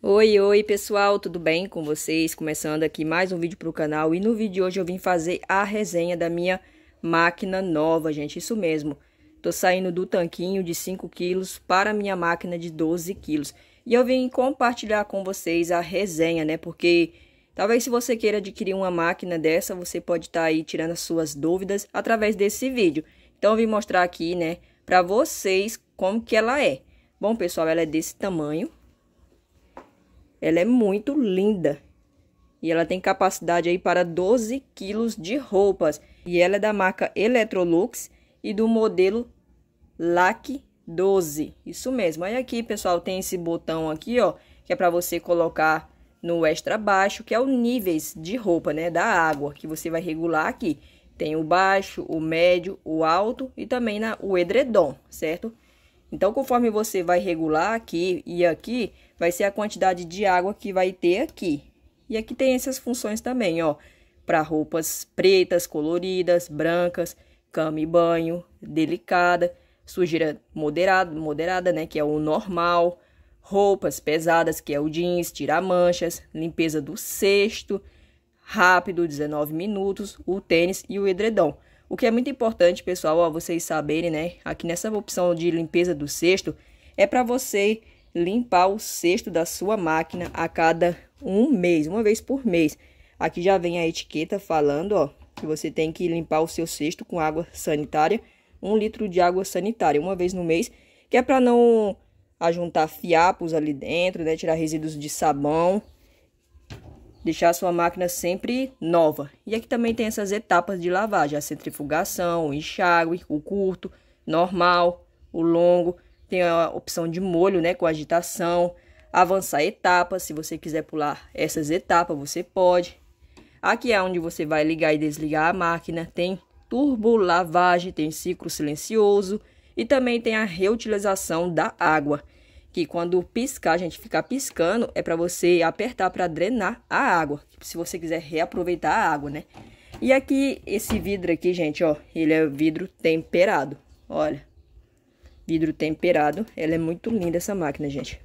Oi, oi pessoal, tudo bem com vocês? Começando aqui mais um vídeo para o canal e no vídeo de hoje eu vim fazer a resenha da minha máquina nova, gente, isso mesmo. Tô saindo do tanquinho de 5 quilos para minha máquina de 12 quilos e eu vim compartilhar com vocês a resenha, né, porque talvez se você queira adquirir uma máquina dessa, você pode estar tá aí tirando as suas dúvidas através desse vídeo. Então eu vim mostrar aqui, né, para vocês como que ela é. Bom, pessoal, ela é desse tamanho, ela é muito linda e ela tem capacidade aí para 12 quilos de roupas. E ela é da marca Electrolux e do modelo LAC 12. Isso mesmo. Aí aqui, pessoal, tem esse botão aqui, ó, que é para você colocar no extra baixo, que é o níveis de roupa, né, da água, que você vai regular aqui. Tem o baixo, o médio, o alto e também na, o edredom, certo? Então, conforme você vai regular aqui e aqui, vai ser a quantidade de água que vai ter aqui. E aqui tem essas funções também, ó, para roupas pretas, coloridas, brancas, cama e banho, delicada, sujeira moderada, moderada, né, que é o normal, roupas pesadas, que é o jeans, tirar manchas, limpeza do cesto, rápido, 19 minutos, o tênis e o edredom. O que é muito importante, pessoal, ó, vocês saberem, né? Aqui nessa opção de limpeza do cesto, é para você limpar o cesto da sua máquina a cada um mês, uma vez por mês. Aqui já vem a etiqueta falando, ó, que você tem que limpar o seu cesto com água sanitária, um litro de água sanitária, uma vez no mês, que é para não ajuntar fiapos ali dentro, né? Tirar resíduos de sabão, deixar a sua máquina sempre nova. E aqui também tem essas etapas de lavagem, a centrifugação, o enxágue, o curto, normal, o longo, tem a opção de molho, né, com agitação, avançar etapas, se você quiser pular essas etapas, você pode. Aqui é onde você vai ligar e desligar a máquina, tem turbo lavagem, tem ciclo silencioso e também tem a reutilização da água que quando piscar, a gente ficar piscando, é para você apertar para drenar a água, se você quiser reaproveitar a água, né? E aqui, esse vidro aqui, gente, ó, ele é vidro temperado, olha. Vidro temperado, ela é muito linda essa máquina, gente.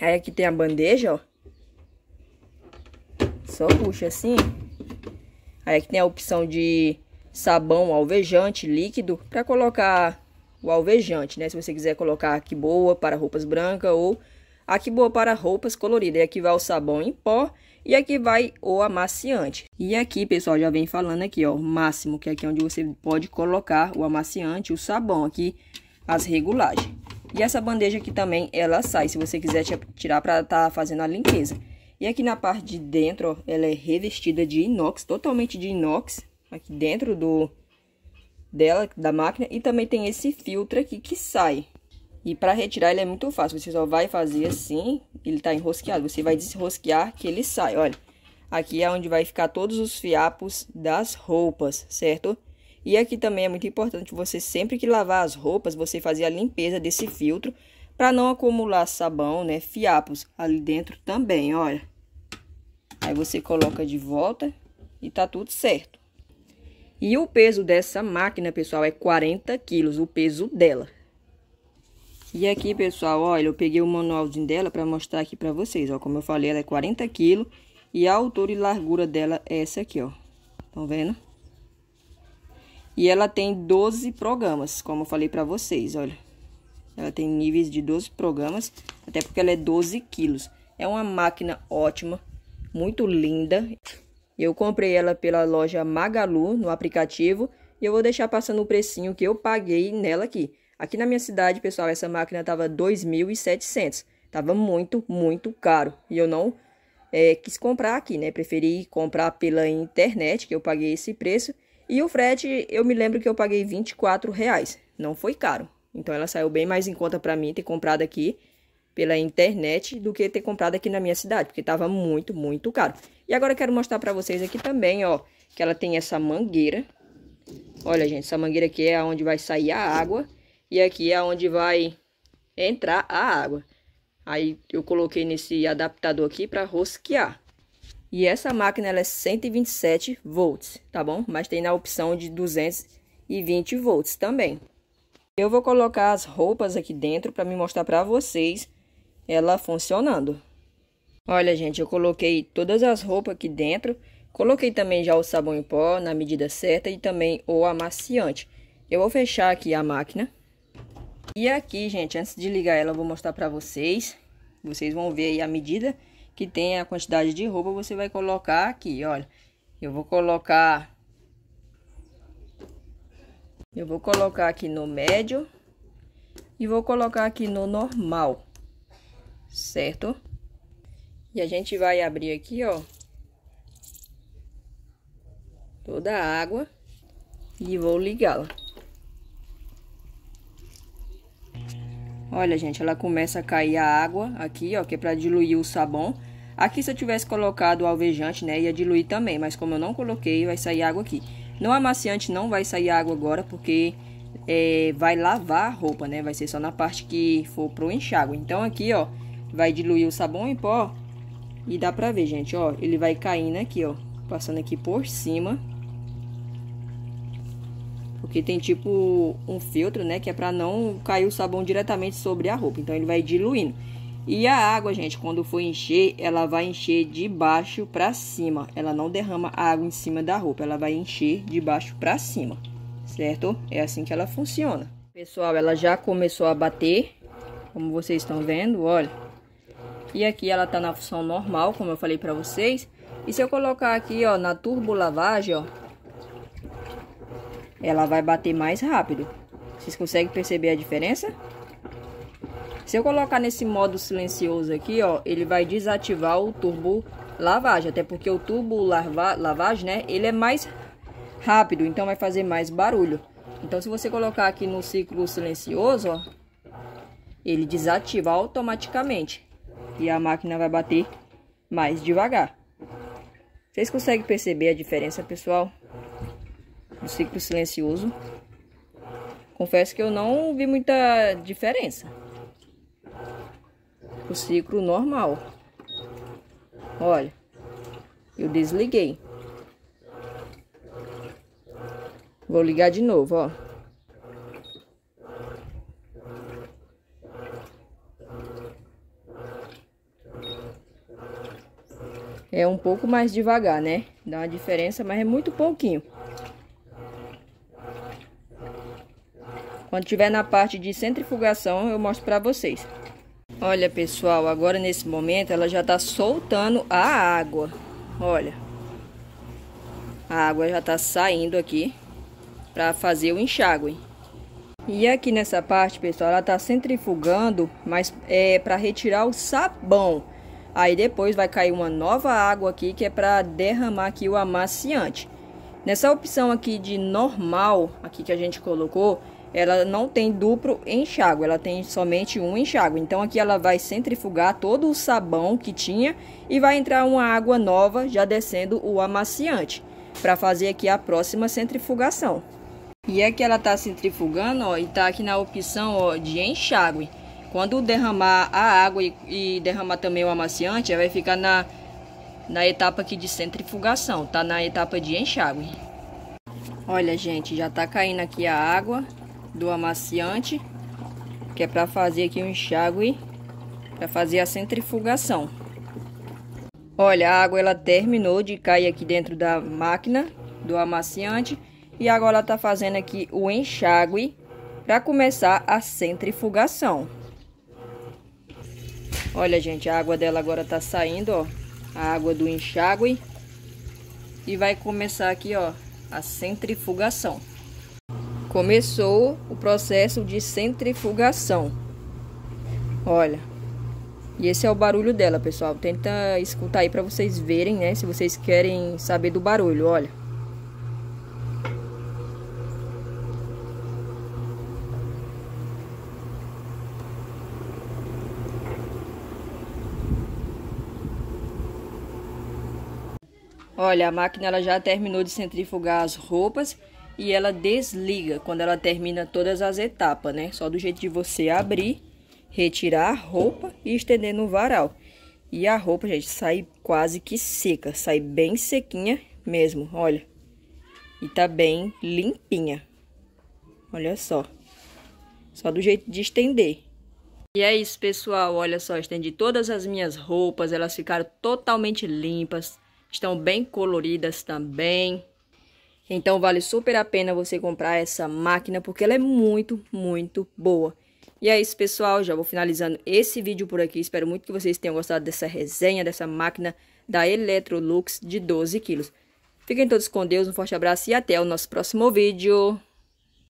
Aí aqui tem a bandeja, ó. Só puxa assim. Aí aqui tem a opção de sabão alvejante líquido para colocar o alvejante, né? Se você quiser colocar aqui boa para roupas brancas ou aqui boa para roupas coloridas. E aqui vai o sabão em pó e aqui vai o amaciante. E aqui, pessoal, já vem falando aqui, ó, máximo, que é aqui é onde você pode colocar o amaciante, o sabão aqui, as regulagens. E essa bandeja aqui também, ela sai, se você quiser tirar para tá fazendo a limpeza. E aqui na parte de dentro, ó, ela é revestida de inox, totalmente de inox, aqui dentro do, dela, da máquina, e também tem esse filtro aqui que sai. E para retirar ele é muito fácil, você só vai fazer assim, ele tá enrosqueado, você vai desrosquear que ele sai, olha. Aqui é onde vai ficar todos os fiapos das roupas, certo? E aqui também é muito importante você sempre que lavar as roupas, você fazer a limpeza desse filtro para não acumular sabão, né, fiapos ali dentro também, olha. Aí você coloca de volta e tá tudo certo. E o peso dessa máquina, pessoal, é 40 quilos, o peso dela. E aqui, pessoal, olha, eu peguei o manualzinho dela para mostrar aqui para vocês, ó. Como eu falei, ela é 40 quilos e a altura e largura dela é essa aqui, ó. Estão vendo? E ela tem 12 programas, como eu falei para vocês, olha. Ela tem níveis de 12 programas, até porque ela é 12 quilos. É uma máquina ótima, muito linda. Eu comprei ela pela loja Magalu no aplicativo e eu vou deixar passando o precinho que eu paguei nela aqui. Aqui na minha cidade, pessoal, essa máquina tava 2.700. Tava muito, muito caro e eu não é, quis comprar aqui, né? Preferi comprar pela internet que eu paguei esse preço e o frete eu me lembro que eu paguei 24 reais. Não foi caro. Então ela saiu bem mais em conta para mim ter comprado aqui pela internet do que ter comprado aqui na minha cidade, porque estava muito, muito caro. E agora eu quero mostrar para vocês aqui também, ó, que ela tem essa mangueira. Olha, gente, essa mangueira aqui é onde vai sair a água e aqui é onde vai entrar a água. Aí eu coloquei nesse adaptador aqui para rosquear. E essa máquina ela é 127 volts, tá bom? Mas tem na opção de 220 volts também. Eu vou colocar as roupas aqui dentro para me mostrar para vocês ela funcionando. Olha, gente, eu coloquei todas as roupas aqui dentro. Coloquei também já o sabão em pó na medida certa e também o amaciante. Eu vou fechar aqui a máquina. E aqui, gente, antes de ligar ela, eu vou mostrar pra vocês. Vocês vão ver aí a medida que tem a quantidade de roupa. Você vai colocar aqui, olha. Eu vou colocar... Eu vou colocar aqui no médio. E vou colocar aqui no normal certo? E a gente vai abrir aqui, ó, toda a água e vou ligá-la. Olha, gente, ela começa a cair a água aqui, ó, que é pra diluir o sabão. Aqui se eu tivesse colocado o alvejante, né, ia diluir também, mas como eu não coloquei, vai sair água aqui. No amaciante não vai sair água agora, porque é, vai lavar a roupa, né, vai ser só na parte que for pro enxágue. Então aqui, ó, vai diluir o sabão em pó e dá pra ver, gente, ó, ele vai caindo aqui, ó, passando aqui por cima. Porque tem tipo um filtro, né, que é pra não cair o sabão diretamente sobre a roupa, então ele vai diluindo. E a água, gente, quando for encher, ela vai encher de baixo para cima. Ela não derrama a água em cima da roupa, ela vai encher de baixo para cima, certo? É assim que ela funciona. Pessoal, ela já começou a bater, como vocês estão vendo, olha. E aqui ela tá na função normal, como eu falei pra vocês. E se eu colocar aqui, ó, na lavagem, ó, ela vai bater mais rápido. Vocês conseguem perceber a diferença? Se eu colocar nesse modo silencioso aqui, ó, ele vai desativar o turbo lavagem, até porque o turbo lava, lavagem, né, ele é mais rápido, então vai fazer mais barulho. Então, se você colocar aqui no ciclo silencioso, ó, ele desativa automaticamente e a máquina vai bater mais devagar. Vocês conseguem perceber a diferença, pessoal? Do ciclo silencioso. Confesso que eu não vi muita diferença. O ciclo normal. Olha, eu desliguei. Vou ligar de novo, ó. é um pouco mais devagar, né? Dá uma diferença, mas é muito pouquinho. Quando tiver na parte de centrifugação, eu mostro para vocês. Olha, pessoal, agora nesse momento ela já tá soltando a água. Olha. A água já tá saindo aqui para fazer o enxágue. E aqui nessa parte, pessoal, ela tá centrifugando, mas é para retirar o sabão. Aí depois vai cair uma nova água aqui que é para derramar aqui o amaciante. Nessa opção aqui de normal, aqui que a gente colocou, ela não tem duplo enxágue, ela tem somente um enxágue. Então aqui ela vai centrifugar todo o sabão que tinha e vai entrar uma água nova já descendo o amaciante para fazer aqui a próxima centrifugação. E é que ela tá centrifugando, ó, e tá aqui na opção, ó, de enxágue. Quando derramar a água e, e derramar também o amaciante, vai ficar na, na etapa aqui de centrifugação, tá na etapa de enxágue. Olha, gente, já tá caindo aqui a água do amaciante, que é para fazer aqui o um enxágue, para fazer a centrifugação. Olha, a água ela terminou de cair aqui dentro da máquina do amaciante e agora ela tá fazendo aqui o enxágue para começar a centrifugação. Olha, gente, a água dela agora tá saindo, ó. A água do enxágue. E vai começar aqui, ó, a centrifugação. Começou o processo de centrifugação. Olha. E esse é o barulho dela, pessoal. Tenta escutar aí para vocês verem, né? Se vocês querem saber do barulho, olha. Olha, a máquina ela já terminou de centrifugar as roupas e ela desliga quando ela termina todas as etapas, né? Só do jeito de você abrir, retirar a roupa e estender no varal. E a roupa, gente, sai quase que seca, sai bem sequinha mesmo, olha. E tá bem limpinha. Olha só. Só do jeito de estender. E é isso, pessoal. Olha só, estendi todas as minhas roupas, elas ficaram totalmente limpas, Estão bem coloridas também. Então vale super a pena você comprar essa máquina porque ela é muito, muito boa. E é isso, pessoal. Já vou finalizando esse vídeo por aqui. Espero muito que vocês tenham gostado dessa resenha, dessa máquina da Electrolux de 12 quilos. Fiquem todos com Deus, um forte abraço e até o nosso próximo vídeo.